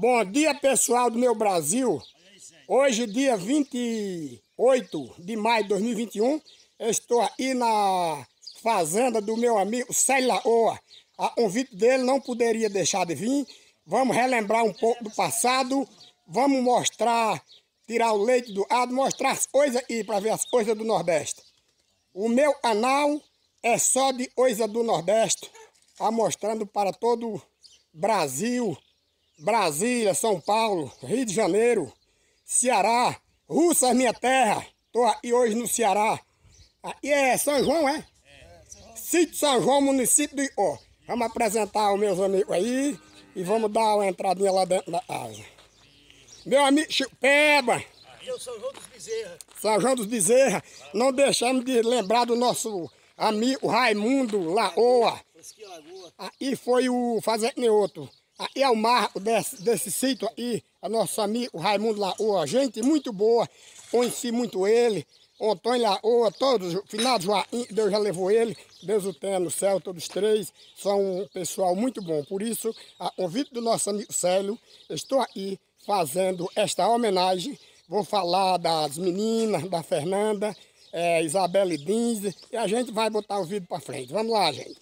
Bom dia, pessoal do meu Brasil. Hoje, dia 28 de maio de 2021, eu estou aí na fazenda do meu amigo Célio Laoa. A ah, convite dele não poderia deixar de vir. Vamos relembrar um pouco do passado. Vamos mostrar, tirar o leite do ar, mostrar as coisas aí para ver as coisas do Nordeste. O meu canal é só de coisa do Nordeste, tá mostrando para todo o Brasil, Brasília, São Paulo, Rio de Janeiro, Ceará, Russa, minha terra. Estou aqui hoje no Ceará. Aqui é São João, é? é São João. Sítio São João, município de Ó. Vamos apresentar os meus amigos aí e vamos dar uma entradinha lá dentro da casa. Meu amigo Chico Peba. Aqui é o São João dos Bezerra. São João dos Bezerra. Não deixamos de lembrar do nosso amigo Raimundo Laoa. Aqui foi o Fazer outro. É ao mar desse, desse sítio aí, nosso amigo Raimundo Laoa, gente muito boa, conheci muito ele, Antônio Laoa, todos, finado Joaim, Deus já levou ele, Deus o tenha no céu, todos três, são um pessoal muito bom. Por isso, a convite do nosso amigo Célio, estou aqui fazendo esta homenagem, vou falar das meninas, da Fernanda, é, Isabelle Dins, e a gente vai botar o vídeo para frente. Vamos lá, gente.